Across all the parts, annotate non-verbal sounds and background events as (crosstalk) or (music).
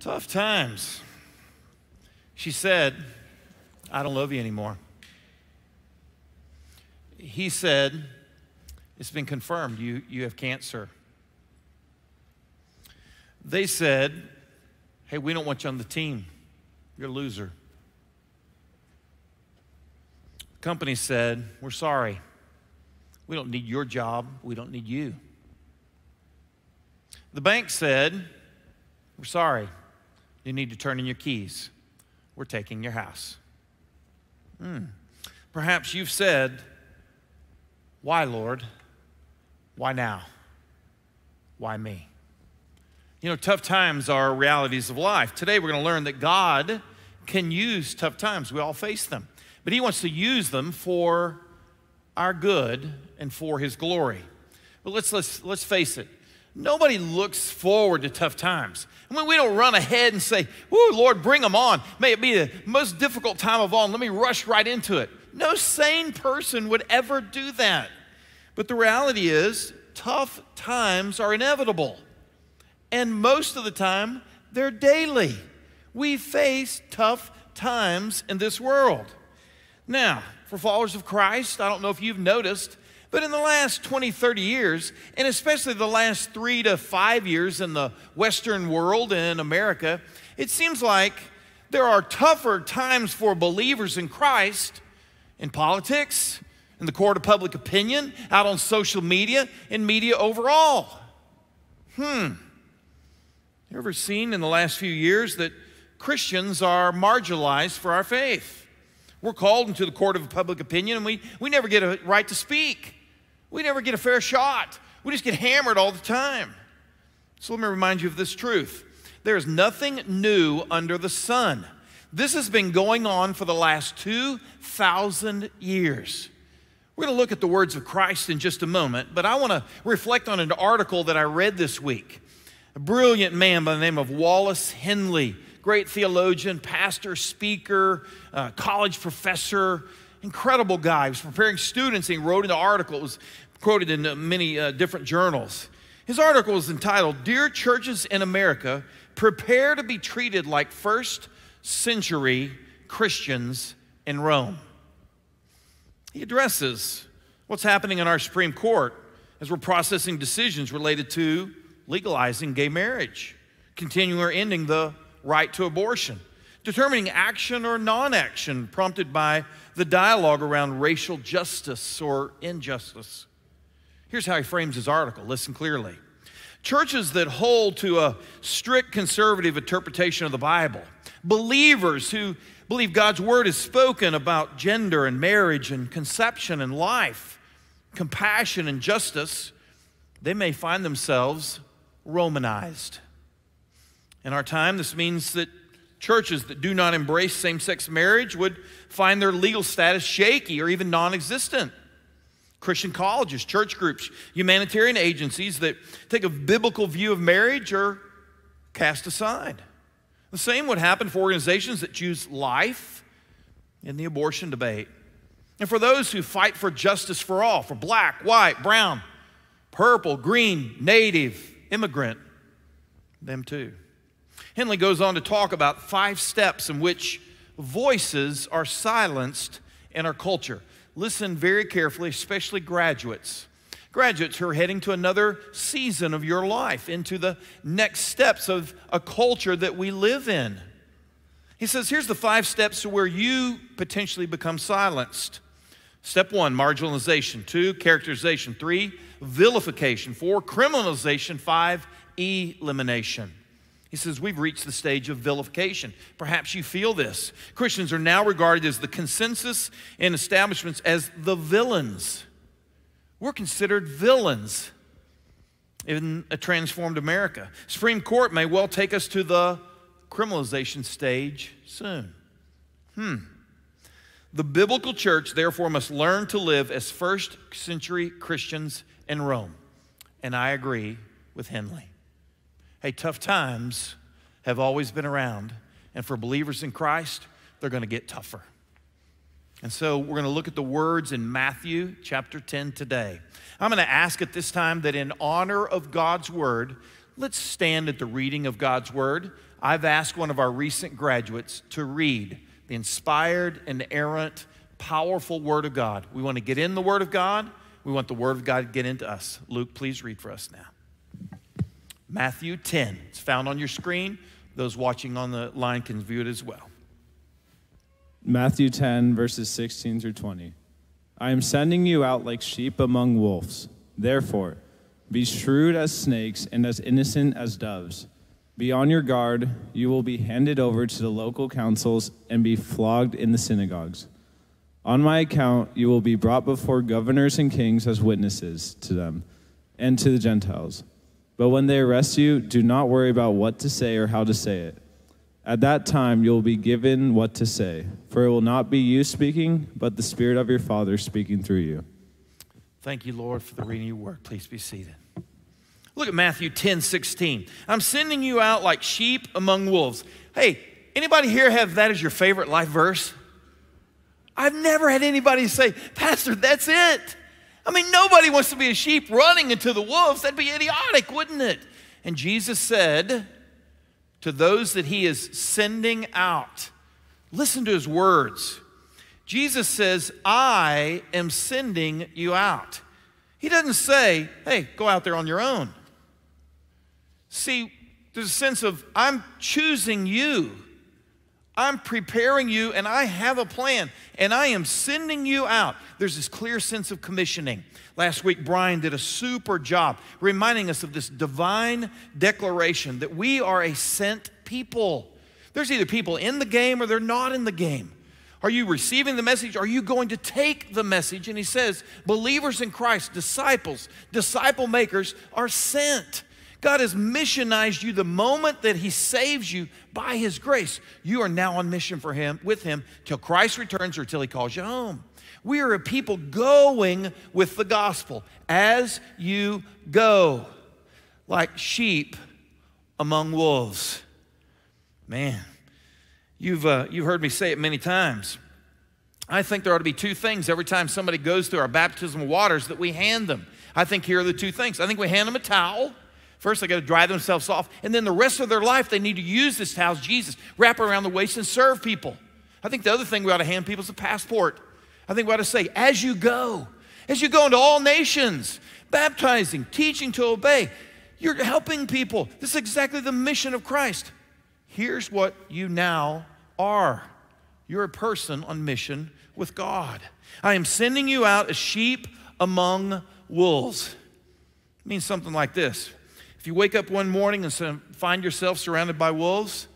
Tough times. She said, I don't love you anymore. He said, It's been confirmed, you, you have cancer. They said, Hey, we don't want you on the team. You're a loser. The company said, We're sorry. We don't need your job. We don't need you. The bank said, We're sorry. You need to turn in your keys. We're taking your house. Hmm. Perhaps you've said, Why, Lord? Why now? Why me? You know, tough times are realities of life. Today we're going to learn that God can use tough times. We all face them. But He wants to use them for our good and for His glory. But let's, let's, let's face it Nobody looks forward to tough times. I mean, we don't run ahead and say, Woo, Lord, bring them on. May it be the most difficult time of all, and let me rush right into it. No sane person would ever do that. But the reality is, tough times are inevitable. And most of the time, they're daily. We face tough times in this world. Now, for followers of Christ, I don't know if you've noticed, but in the last 20, 30 years, and especially the last three to five years in the Western world and in America, it seems like there are tougher times for believers in Christ in politics, in the court of public opinion, out on social media, in media overall. Hmm. You ever seen in the last few years that Christians are marginalized for our faith? We're called into the court of public opinion and we, we never get a right to speak. We never get a fair shot. We just get hammered all the time. So let me remind you of this truth there is nothing new under the sun. This has been going on for the last 2,000 years. We're going to look at the words of Christ in just a moment, but I want to reflect on an article that I read this week. A brilliant man by the name of Wallace Henley, great theologian, pastor, speaker, uh, college professor, Incredible guy. He was preparing students. He wrote an article. It was quoted in uh, many uh, different journals. His article was entitled, Dear Churches in America, Prepare to be Treated Like First Century Christians in Rome. He addresses what's happening in our Supreme Court as we're processing decisions related to legalizing gay marriage, continuing or ending the right to abortion, determining action or non action prompted by the dialogue around racial justice or injustice. Here's how he frames his article listen clearly. Churches that hold to a strict conservative interpretation of the Bible, believers who believe God's word is spoken about gender and marriage and conception and life, compassion and justice, they may find themselves Romanized. In our time, this means that Churches that do not embrace same sex marriage would find their legal status shaky or even non existent. Christian colleges, church groups, humanitarian agencies that take a biblical view of marriage are cast aside. The same would happen for organizations that choose life in the abortion debate. And for those who fight for justice for all, for black, white, brown, purple, green, native, immigrant, them too. Henley goes on to talk about five steps in which voices are silenced in our culture. Listen very carefully, especially graduates. Graduates who are heading to another season of your life, into the next steps of a culture that we live in. He says, here's the five steps to where you potentially become silenced. Step one, marginalization. Two, characterization. Three, vilification. Four, criminalization. Five, elimination. He says, We've reached the stage of vilification. Perhaps you feel this. Christians are now regarded as the consensus in establishments as the villains. We're considered villains in a transformed America. Supreme Court may well take us to the criminalization stage soon. Hmm. The biblical church, therefore, must learn to live as first century Christians in Rome. And I agree with Henley. Hey, tough times have always been around. And for believers in Christ, they're going to get tougher. And so we're going to look at the words in Matthew chapter 10 today. I'm going to ask at this time that in honor of God's word, let's stand at the reading of God's word. I've asked one of our recent graduates to read the inspired, and arrant, powerful word of God. We want to get in the word of God. We want the word of God to get into us. Luke, please read for us now. Matthew 10. It's found on your screen. Those watching on the line can view it as well. Matthew 10, verses 16 through 20. I am sending you out like sheep among wolves. Therefore, be shrewd as snakes and as innocent as doves. Be on your guard. You will be handed over to the local councils and be flogged in the synagogues. On my account, you will be brought before governors and kings as witnesses to them and to the Gentiles. But when they arrest you, do not worry about what to say or how to say it. At that time, you will be given what to say, for it will not be you speaking, but the Spirit of your Father speaking through you. Thank you, Lord, for the reading of your Please be seated. Look at Matthew 10 16. I'm sending you out like sheep among wolves. Hey, anybody here have that as your favorite life verse? I've never had anybody say, Pastor, that's it. I mean, nobody wants to be a sheep running into the wolves. That'd be idiotic, wouldn't it? And Jesus said to those that he is sending out, listen to his words. Jesus says, I am sending you out. He doesn't say, hey, go out there on your own. See, there's a sense of, I'm choosing you. I'm preparing you and I have a plan and I am sending you out. There's this clear sense of commissioning. Last week, Brian did a super job reminding us of this divine declaration that we are a sent people. There's either people in the game or they're not in the game. Are you receiving the message? Are you going to take the message? And he says, believers in Christ, disciples, disciple makers are sent. God has missionized you the moment that He saves you by His grace. You are now on mission for Him with Him till Christ returns or till He calls you home. We are a people going with the gospel as you go, like sheep among wolves. Man, you've, uh, you've heard me say it many times. I think there ought to be two things every time somebody goes through our baptismal waters that we hand them. I think here are the two things. I think we hand them a towel First, they got to dry themselves off, and then the rest of their life, they need to use this house, Jesus, wrap around the waist and serve people. I think the other thing we ought to hand people is a passport. I think we ought to say, as you go, as you go into all nations, baptizing, teaching to obey, you're helping people. This is exactly the mission of Christ. Here's what you now are you're a person on mission with God. I am sending you out as sheep among wolves. It means something like this if you wake up one morning and find yourself surrounded by wolves,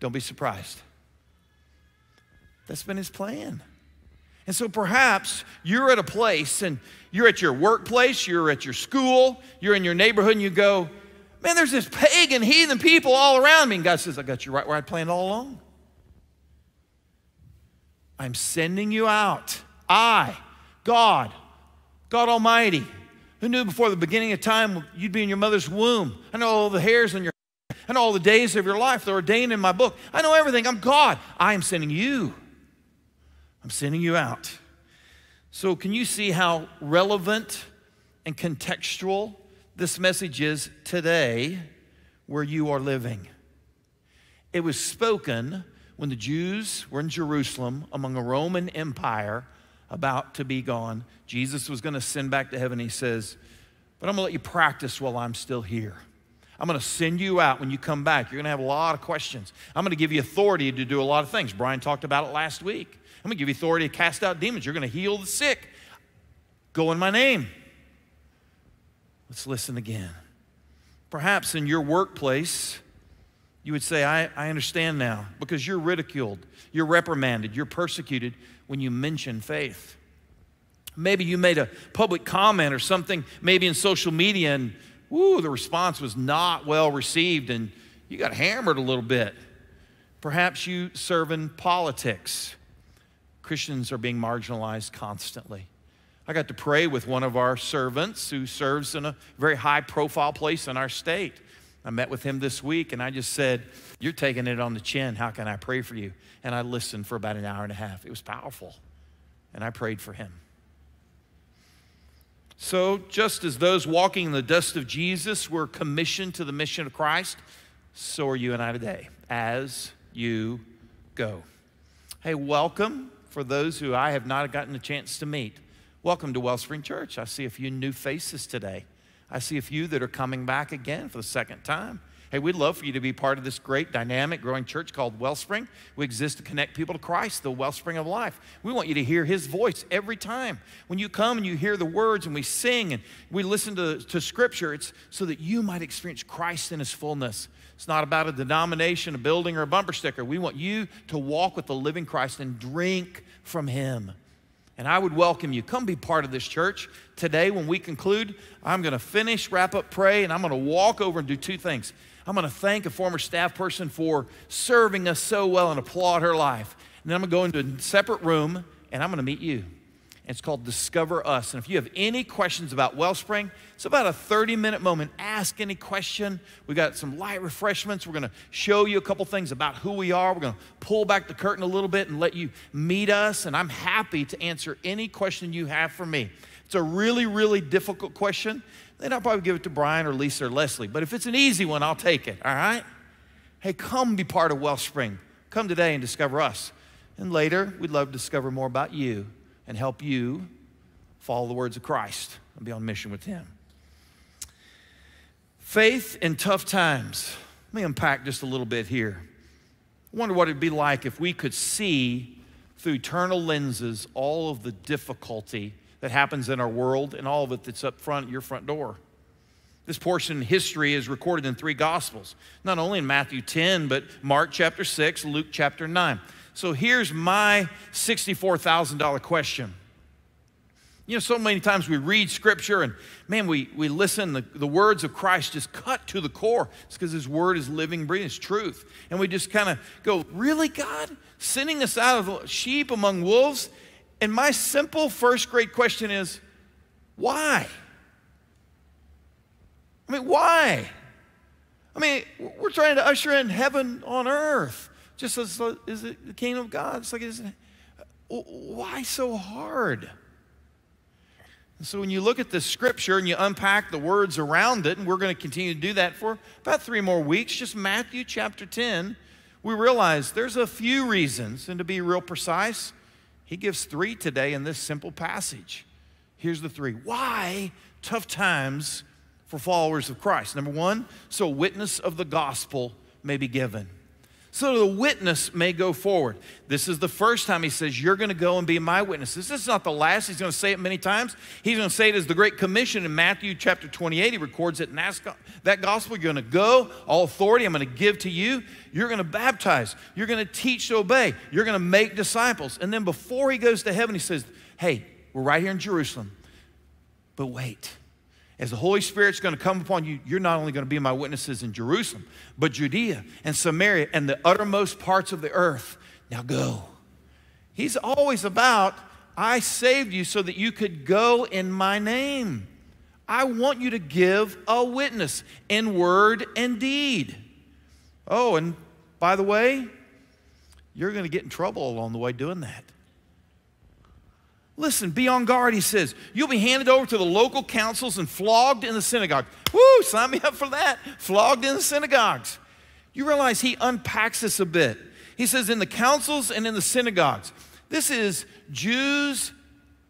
don't be surprised. That's been his plan. And so perhaps you're at a place and you're at your workplace, you're at your school, you're in your neighborhood, and you go, Man, there's this pagan, heathen people all around me. And God says, I got you right where I planned all along. I'm sending you out. I, God, God Almighty, who knew before the beginning of time you'd be in your mother's womb? I know all the hairs on your head. I know all the days of your life. They're ordained in my book. I know everything. I'm God. I am sending you. I'm sending you out. So, can you see how relevant and contextual this message is today where you are living? It was spoken when the Jews were in Jerusalem among a Roman Empire about to be gone. Jesus was going to send back to heaven. He says, But I'm going to let you practice while I'm still here. I'm going to send you out when you come back. You're going to have a lot of questions. I'm going to give you authority to do a lot of things. Brian talked about it last week. I'm going to give you authority to cast out demons. You're going to heal the sick. Go in my name. Let's listen again. Perhaps in your workplace, you would say, I, I understand now because you're ridiculed, you're reprimanded, you're persecuted when you mention faith. Maybe you made a public comment or something, maybe in social media, and woo, the response was not well received and you got hammered a little bit. Perhaps you serve in politics. Christians are being marginalized constantly. I got to pray with one of our servants who serves in a very high profile place in our state. I met with him this week and I just said, You're taking it on the chin. How can I pray for you? And I listened for about an hour and a half. It was powerful. And I prayed for him. So, just as those walking in the dust of Jesus were commissioned to the mission of Christ, so are you and I today as you go. Hey, welcome for those who I have not gotten a chance to meet. Welcome to Wellspring Church. I see a few new faces today. I see a few that are coming back again for the second time. Hey, we'd love for you to be part of this great, dynamic, growing church called Wellspring. We exist to connect people to Christ, the wellspring of life. We want you to hear His voice every time. When you come and you hear the words and we sing and we listen to, to Scripture, it's so that you might experience Christ in His fullness. It's not about a denomination, a building, or a bumper sticker. We want you to walk with the living Christ and drink from Him. And I would welcome you. Come be part of this church. Today, when we conclude, I'm going to finish, wrap up, pray, and I'm going to walk over and do two things. I'm going to thank a former staff person for serving us so well and applaud her life. And then I'm going to go into a separate room and I'm going to meet you. It's called Discover Us. And if you have any questions about Wellspring, it's about a 30 minute moment. Ask any question. We got some light refreshments. We're going to show you a couple things about who we are. We're going to pull back the curtain a little bit and let you meet us. And I'm happy to answer any question you have for me. It's a really, really difficult question. Then I'll probably give it to Brian or Lisa or Leslie. But if it's an easy one, I'll take it. All right? Hey, come be part of Wellspring. Come today and discover us. And later, we'd love to discover more about you and help you follow the words of Christ and be on mission with Him. Faith in tough times. Let me unpack just a little bit here. I wonder what it'd be like if we could see through eternal lenses all of the difficulty that happens in our world and all of it that's up front at your front door. This portion of history is recorded in three gospels, not only in Matthew 10, but Mark chapter 6, Luke chapter 9. So here's my $64,000 question. You know, so many times we read scripture and man, we, we listen, the, the words of Christ just cut to the core. It's because his word is living, breathing, it's truth. And we just kind of go, Really, God? Sending us out of sheep among wolves? And my simple first grade question is, Why? I mean, why? I mean, we're trying to usher in heaven on earth just as is the kingdom of God. It's like, why so hard? And so when you look at the scripture and you unpack the words around it, and we're going to continue to do that for about three more weeks, just Matthew chapter 10, we realize there's a few reasons, and to be real precise, he gives three today in this simple passage. Here's the three. Why tough times for followers of Christ? Number one, so witness of the gospel may be given so the witness may go forward. This is the first time he says, You're going to go and be my witnesses. This is not the last. He's going to say it many times. He's going to say it as the Great Commission in Matthew chapter 28. He records it in that gospel. You're going to go, all authority I'm going to give to you. You're going to baptize. You're going to teach to obey. You're going to make disciples. And then before he goes to heaven, he says, Hey, we're right here in Jerusalem, but wait as the Holy Spirit's going to come upon you, you're not only going to be my witnesses in Jerusalem, but Judea and Samaria and the uttermost parts of the earth. Now go. He's always about, I saved you so that you could go in my name. I want you to give a witness in word and deed. Oh, and by the way, you're going to get in trouble along the way doing that. Listen, be on guard, he says. You'll be handed over to the local councils and flogged in the synagogue. Woo, sign me up for that. Flogged in the synagogues. You realize he unpacks this a bit. He says, in the councils and in the synagogues. This is Jews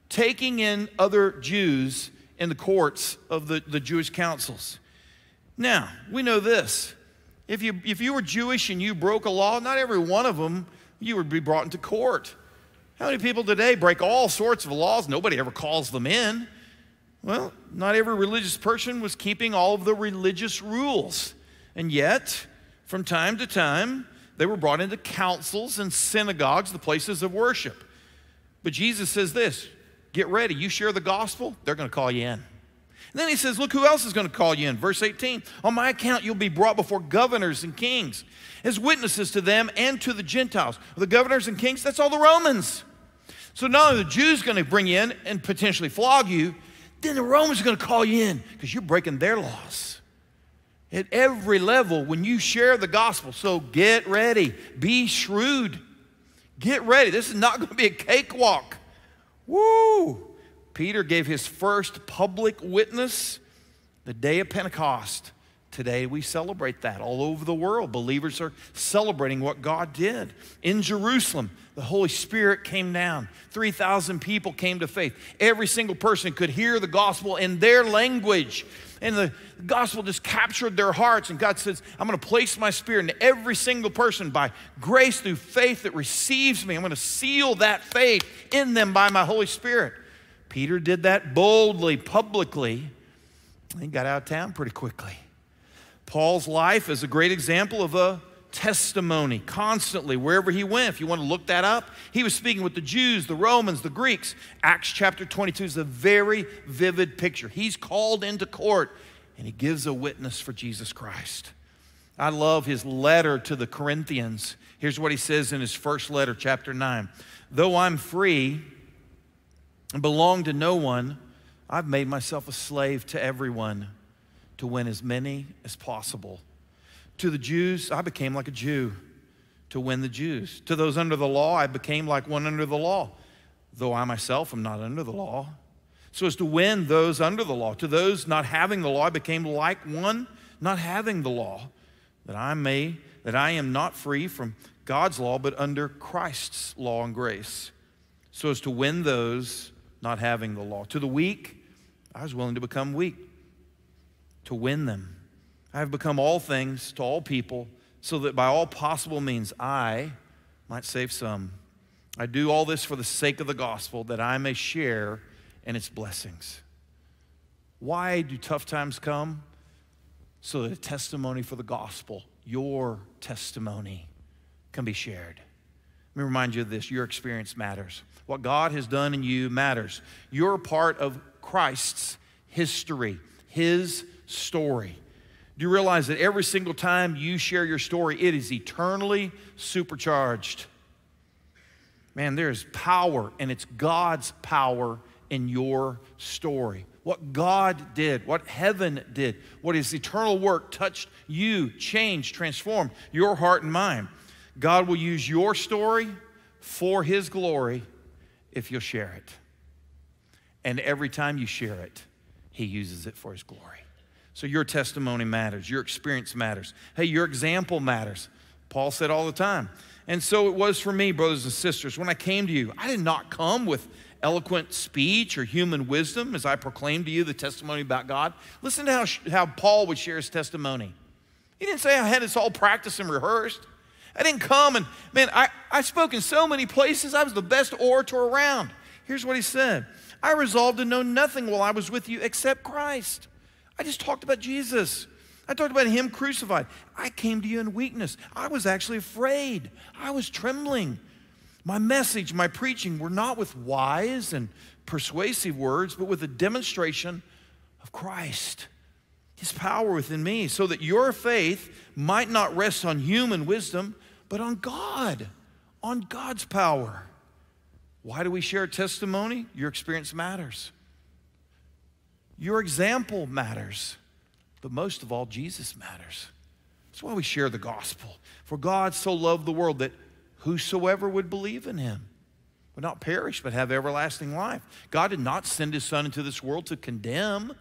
taking in other Jews in the courts of the, the Jewish councils. Now, we know this. If you, if you were Jewish and you broke a law, not every one of them, you would be brought into court. How many people today break all sorts of laws? Nobody ever calls them in. Well, not every religious person was keeping all of the religious rules. And yet, from time to time, they were brought into councils and synagogues, the places of worship. But Jesus says this get ready. You share the gospel, they're going to call you in. Then he says, Look, who else is going to call you in? Verse 18 On my account, you'll be brought before governors and kings as witnesses to them and to the Gentiles. The governors and kings, that's all the Romans. So not only the Jews going to bring you in and potentially flog you, then the Romans are going to call you in because you're breaking their laws. At every level, when you share the gospel. So get ready, be shrewd, get ready. This is not going to be a cakewalk. Woo! Peter gave his first public witness the day of Pentecost. Today we celebrate that all over the world. Believers are celebrating what God did. In Jerusalem, the Holy Spirit came down. 3,000 people came to faith. Every single person could hear the gospel in their language. And the gospel just captured their hearts. And God says, I'm going to place my spirit in every single person by grace through faith that receives me. I'm going to seal that faith in them by my Holy Spirit. Peter did that boldly, publicly, and got out of town pretty quickly. Paul's life is a great example of a testimony constantly wherever he went. If you want to look that up, he was speaking with the Jews, the Romans, the Greeks. Acts chapter 22 is a very vivid picture. He's called into court and he gives a witness for Jesus Christ. I love his letter to the Corinthians. Here's what he says in his first letter, chapter 9. Though I'm free, and belong to no one, I've made myself a slave to everyone to win as many as possible. To the Jews, I became like a Jew to win the Jews. To those under the law, I became like one under the law, though I myself am not under the law. So as to win those under the law. To those not having the law, I became like one not having the law, that I may, that I am not free from God's law, but under Christ's law and grace. So as to win those not having the law. To the weak, I was willing to become weak to win them. I have become all things to all people so that by all possible means I might save some. I do all this for the sake of the gospel that I may share in its blessings. Why do tough times come? So that a testimony for the gospel, your testimony, can be shared. Let me remind you of this your experience matters. What God has done in you matters. You're part of Christ's history, his story. Do you realize that every single time you share your story, it is eternally supercharged? Man, there is power, and it's God's power in your story. What God did, what heaven did, what His eternal work touched you, changed, transformed your heart and mind. God will use your story for His glory if you'll share it. And every time you share it, He uses it for His glory. So your testimony matters, your experience matters. Hey, your example matters. Paul said all the time. And so it was for me, brothers and sisters, when I came to you, I did not come with eloquent speech or human wisdom as I proclaimed to you the testimony about God. Listen to how, how Paul would share his testimony. He didn't say I had this all practiced and rehearsed. I didn't come and, man, I, I spoke in so many places. I was the best orator around. Here's what he said I resolved to know nothing while I was with you except Christ. I just talked about Jesus. I talked about him crucified. I came to you in weakness. I was actually afraid. I was trembling. My message, my preaching were not with wise and persuasive words, but with a demonstration of Christ, his power within me, so that your faith might not rest on human wisdom but on God, on God's power. Why do we share testimony? Your experience matters. Your example matters. But most of all, Jesus matters. That's why we share the gospel. For God so loved the world that whosoever would believe in him would not perish but have everlasting life. God did not send his son into this world to condemn,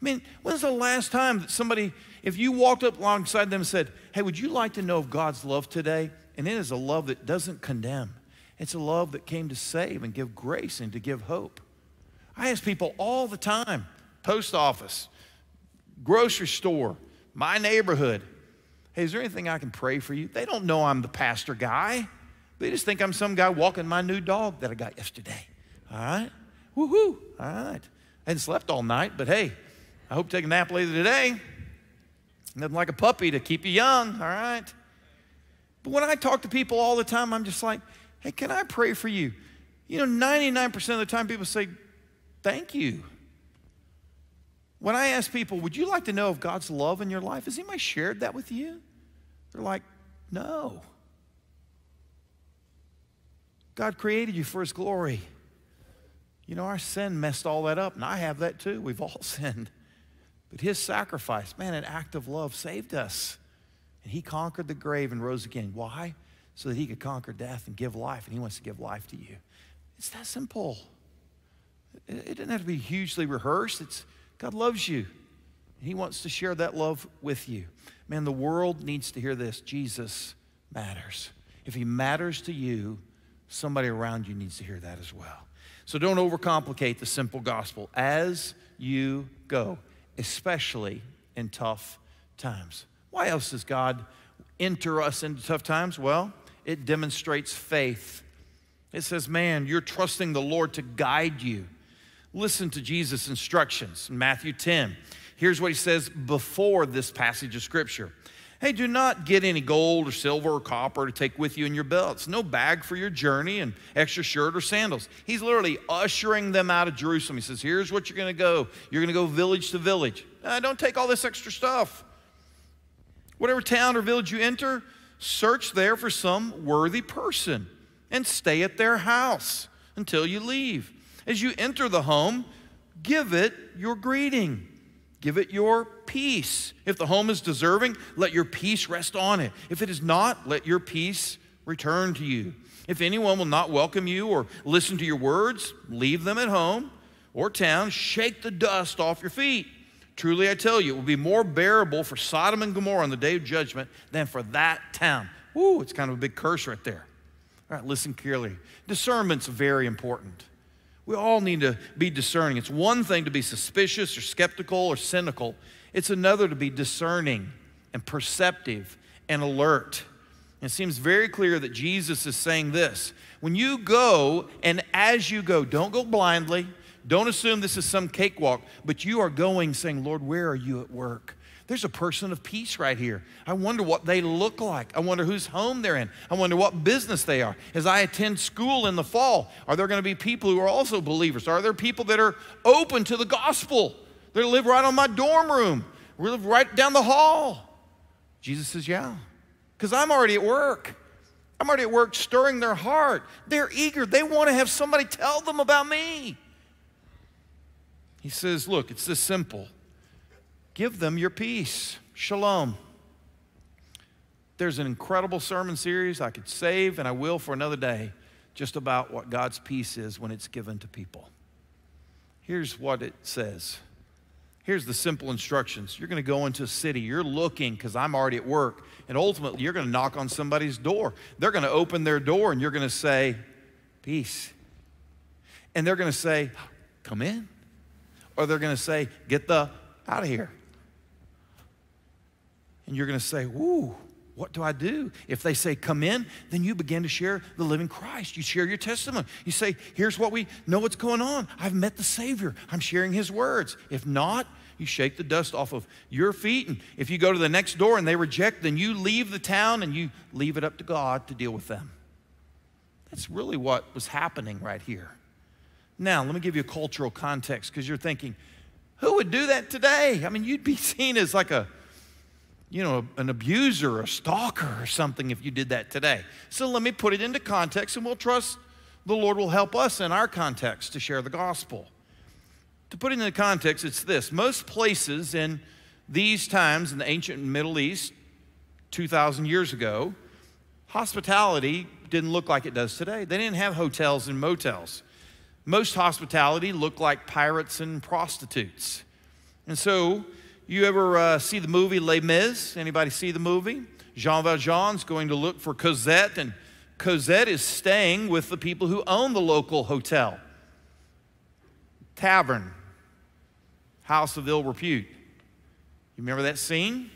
I mean, when's the last time that somebody, if you walked up alongside them and said, Hey, would you like to know of God's love today? And it is a love that doesn't condemn, it's a love that came to save and give grace and to give hope. I ask people all the time post office, grocery store, my neighborhood, Hey, is there anything I can pray for you? They don't know I'm the pastor guy. They just think I'm some guy walking my new dog that I got yesterday. All right? Woohoo. All right. I hadn't slept all night, but hey, I hope you take a nap later today. Nothing like a puppy to keep you young, all right? But when I talk to people all the time, I'm just like, hey, can I pray for you? You know, 99% of the time people say, thank you. When I ask people, would you like to know of God's love in your life? Has anybody shared that with you? They're like, no. God created you for His glory. You know, our sin messed all that up, and I have that too. We've all (laughs) sinned. But his sacrifice, man, an act of love, saved us. And he conquered the grave and rose again. Why? So that he could conquer death and give life, and he wants to give life to you. It's that simple. It doesn't have to be hugely rehearsed. It's God loves you. He wants to share that love with you. Man, the world needs to hear this. Jesus matters. If he matters to you, somebody around you needs to hear that as well. So don't overcomplicate the simple gospel. As you go, especially in tough times. Why else does God enter us into tough times? Well, it demonstrates faith. It says, Man, you're trusting the Lord to guide you. Listen to Jesus' instructions in Matthew 10. Here's what he says before this passage of Scripture Hey, do not get any gold or silver or copper to take with you in your belts, no bag for your journey, and extra shirt or sandals. He's literally ushering them out of Jerusalem. He says, Here's what you're going to go. You're going to go village to village. Uh, don't take all this extra stuff. Whatever town or village you enter, search there for some worthy person and stay at their house until you leave. As you enter the home, give it your greeting. Give it your peace. If the home is deserving, let your peace rest on it. If it is not, let your peace return to you. If anyone will not welcome you or listen to your words, leave them at home or town. Shake the dust off your feet. Truly, I tell you, it will be more bearable for Sodom and Gomorrah on the day of judgment than for that town. Woo, it's kind of a big curse right there. All right, listen clearly. Discernment's very important. We all need to be discerning. It's one thing to be suspicious or skeptical or cynical, it's another to be discerning and perceptive and alert. it seems very clear that Jesus is saying this when you go and as you go, don't go blindly. Don't assume this is some cakewalk, but you are going saying, Lord, where are you at work? There's a person of peace right here. I wonder what they look like. I wonder whose home they're in. I wonder what business they are. As I attend school in the fall, are there going to be people who are also believers? Are there people that are open to the gospel? They live right on my dorm room, we live right down the hall. Jesus says, Yeah, because I'm already at work. I'm already at work stirring their heart. They're eager. They want to have somebody tell them about me. He says, Look, it's this simple. Give them your peace. Shalom. There's an incredible sermon series I could save, and I will for another day, just about what God's peace is when it's given to people. Here's what it says. Here's the simple instructions. You're going to go into a city. You're looking because I'm already at work. And ultimately, you're going to knock on somebody's door. They're going to open their door and you're going to say, Peace. And they're going to say, Come in. Or they're going to say, Get the out of here and you're going to say, Ooh, what do I do? If they say, Come in, then you begin to share the living Christ. You share your testimony. You say, Here's what we know what's going on. I've met the Savior. I'm sharing His words. If not, you shake the dust off of your feet. And if you go to the next door and they reject, then you leave the town and you leave it up to God to deal with them. That's really what was happening right here. Now, let me give you a cultural context because you're thinking, who would do that today? I mean, you'd be (laughs) seen as like a you know, an abuser, a stalker, or something if you did that today. So let me put it into context, and we'll trust the Lord will help us in our context to share the gospel. To put it into context, it's this most places in these times in the ancient Middle East, 2,000 years ago, hospitality didn't look like it does today. They didn't have hotels and motels. Most hospitality looked like pirates and prostitutes. And so you ever uh, see the movie Les Mis? Anybody see the movie? Jean Valjean's going to look for Cosette, and Cosette is staying with the people who own the local hotel, tavern, house of ill repute. You remember that scene?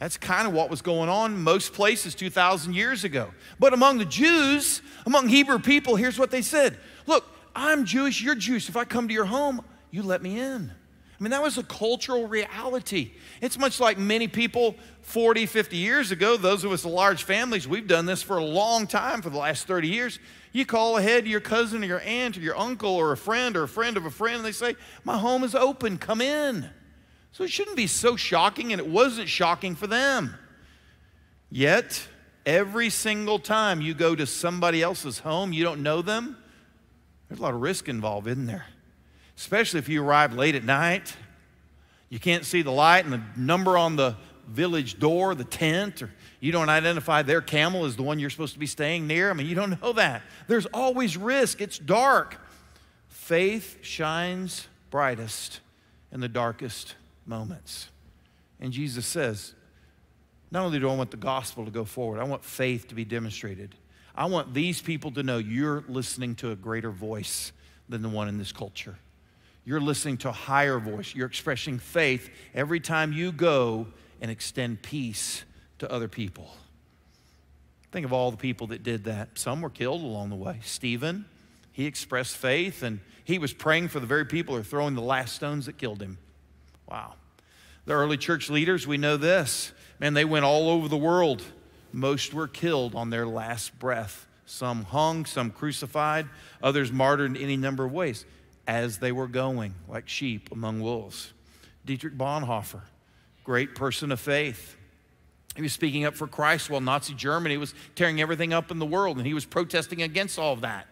That's kind of what was going on most places 2,000 years ago. But among the Jews, among Hebrew people, here's what they said Look, I'm Jewish, you're Jewish. If I come to your home, you let me in. I mean, that was a cultural reality. It's much like many people 40, 50 years ago, those of us large families, we've done this for a long time for the last 30 years. You call ahead your cousin or your aunt or your uncle or a friend or a friend of a friend, and they say, My home is open, come in. So it shouldn't be so shocking, and it wasn't shocking for them. Yet, every single time you go to somebody else's home, you don't know them, there's a lot of risk involved, isn't there? especially if you arrive late at night. You can't see the light and the number on the village door, the tent, or you don't identify their camel as the one you're supposed to be staying near. I mean, you don't know that. There's always risk. It's dark. Faith shines brightest in the darkest moments. And Jesus says, Not only do I want the gospel to go forward, I want faith to be demonstrated. I want these people to know you're listening to a greater voice than the one in this culture you're listening to a higher voice. You're expressing faith every time you go and extend peace to other people. Think of all the people that did that. Some were killed along the way. Stephen, he expressed faith and he was praying for the very people who are throwing the last stones that killed him. Wow. The early church leaders, we know this. Man, they went all over the world. Most were killed on their last breath. Some hung, some crucified, others martyred in any number of ways as they were going, like sheep among wolves. Dietrich Bonhoeffer, great person of faith. He was speaking up for Christ while Nazi Germany was tearing everything up in the world, and he was protesting against all of that.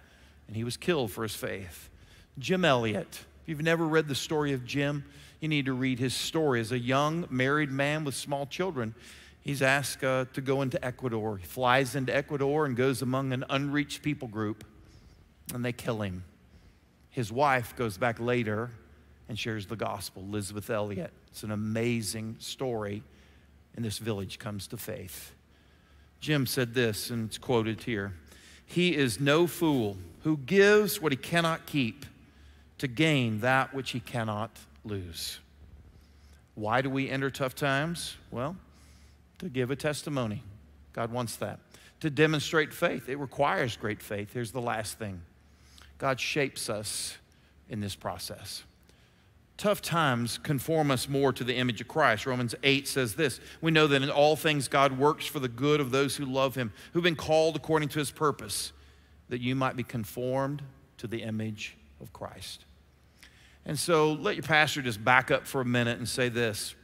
And he was killed for his faith. Jim Elliot. If you've never read the story of Jim, you need to read his story. As a young married man with small children, he's asked uh, to go into Ecuador. He flies into Ecuador and goes among an unreached people group, and they kill him. His wife goes back later and shares the gospel, Elizabeth Elliot. It's an amazing story, and this village comes to faith. Jim said this, and it's quoted here He is no fool who gives what he cannot keep to gain that which he cannot lose. Why do we enter tough times? Well, to give a testimony. God wants that. To demonstrate faith, it requires great faith. Here's the last thing God shapes us in this process. Tough times conform us more to the image of Christ. Romans 8 says this We know that in all things God works for the good of those who love him, who've been called according to his purpose, that you might be conformed to the image of Christ. And so let your pastor just back up for a minute and say this.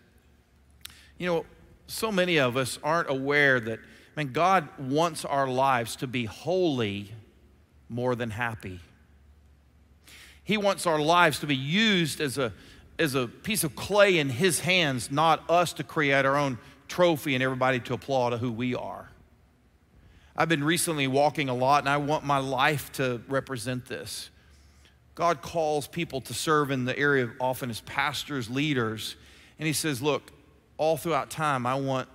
You know, so many of us aren't aware that, I mean, God wants our lives to be holy more than happy. He wants our lives to be used as a, as a piece of clay in His hands, not us to create our own trophy and everybody to applaud who we are. I've been recently walking a lot, and I want my life to represent this. God calls people to serve in the area of often as pastors, leaders, and He says, Look, all throughout time, I want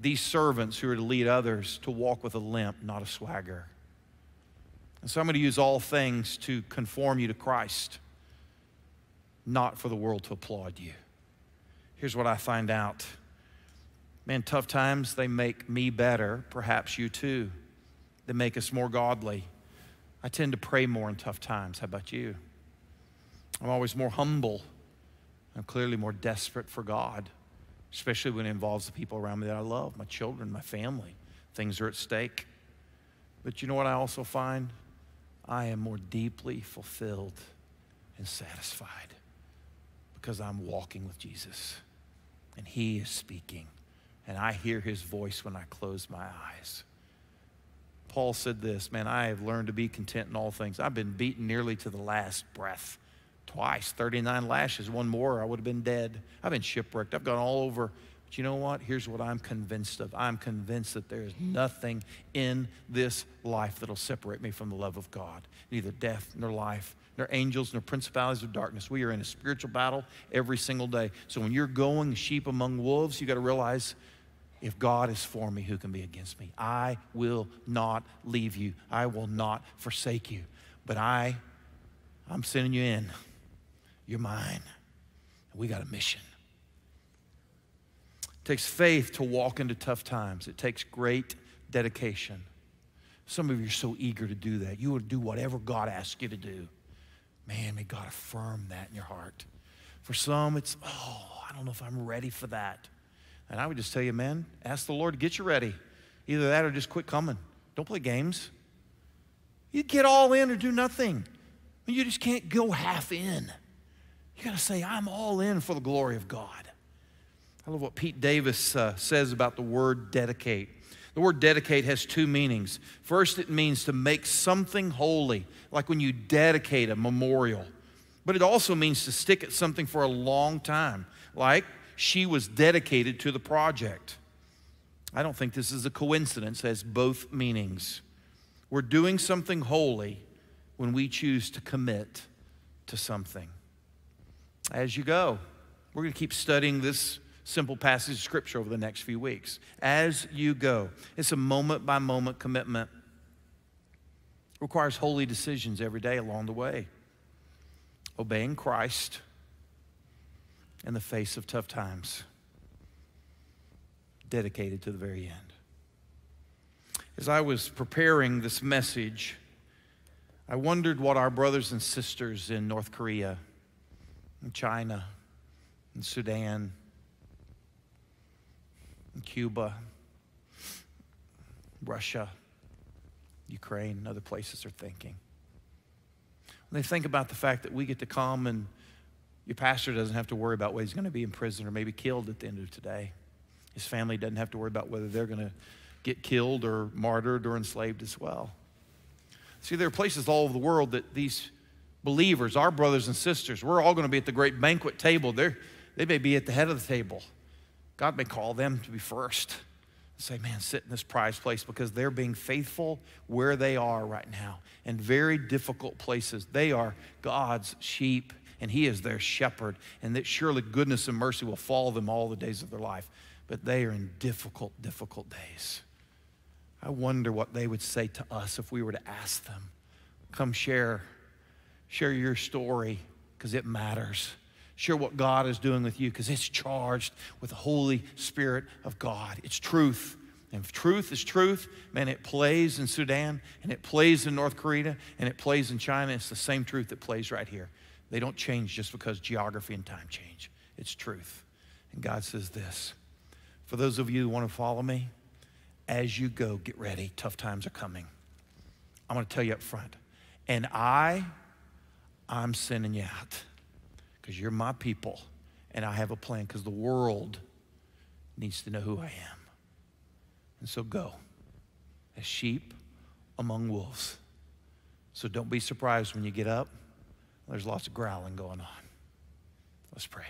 these servants who are to lead others to walk with a limp, not a swagger. And so I'm going to use all things to conform you to Christ, not for the world to applaud you. Here's what I find out man, tough times, they make me better, perhaps you too. They make us more godly. I tend to pray more in tough times. How about you? I'm always more humble. I'm clearly more desperate for God, especially when it involves the people around me that I love my children, my family. Things are at stake. But you know what I also find? I am more deeply fulfilled and satisfied because I'm walking with Jesus and He is speaking. And I hear His voice when I close my eyes. Paul said this Man, I have learned to be content in all things. I've been beaten nearly to the last breath twice, 39 lashes, one more, I would have been dead. I've been shipwrecked. I've gone all over you know what? Here's what I'm convinced of I'm convinced that there is nothing in this life that'll separate me from the love of God, neither death nor life. Nor angels, nor principalities of darkness. We are in a spiritual battle every single day. So when you're going sheep among wolves, you got to realize if God is for me, who can be against me? I will not leave you. I will not forsake you. But I, I'm sending you in. You're mine. We got a mission. It takes faith to walk into tough times, it takes great dedication. Some of you are so eager to do that. You would do whatever God asks you to do. Man, may God affirm that in your heart. For some, it's, oh, I don't know if I'm ready for that. And I would just tell you, man, ask the Lord to get you ready. Either that or just quit coming. Don't play games. You get all in or do nothing. You just can't go half in. You got to say, I'm all in for the glory of God. I love what Pete Davis uh, says about the word dedicate. The word dedicate has two meanings. First, it means to make something holy, like when you dedicate a memorial. But it also means to stick at something for a long time, like she was dedicated to the project. I don't think this is a coincidence, it has both meanings. We're doing something holy when we choose to commit to something. As you go, we're going to keep studying this simple passage of scripture over the next few weeks as you go. It's a moment by moment commitment. It requires holy decisions every day along the way. Obeying Christ in the face of tough times. Dedicated to the very end. As I was preparing this message, I wondered what our brothers and sisters in North Korea, in China, in Sudan, Cuba, Russia, Ukraine, and other places are thinking. When they think about the fact that we get to come and your pastor doesn't have to worry about whether he's going to be in prison or maybe killed at the end of today. His family doesn't have to worry about whether they're going to get killed or martyred or enslaved as well. See, there are places all over the world that these believers, our brothers and sisters, we're all going to be at the great banquet table. They're, they may be at the head of the table. God may call them to be first and say, man, sit in this prize place because they're being faithful where they are right now in very difficult places. They are God's sheep and He is their shepherd, and that surely goodness and mercy will follow them all the days of their life. But they are in difficult, difficult days. I wonder what they would say to us if we were to ask them, come share, share your story because it matters share what God is doing with you because it's charged with the Holy Spirit of God. It's truth. And if truth is truth, man, it plays in Sudan and it plays in North Korea and it plays in China. It's the same truth that plays right here. They don't change just because geography and time change. It's truth. And God says this for those of you who want to follow me, as you go, get ready. Tough times are coming. I'm going to tell you up front. And I, I'm sending you out because you're my people and I have a plan because the world needs to know who I am. And so go as sheep among wolves. So don't be surprised when you get up. There's lots of growling going on. Let's pray.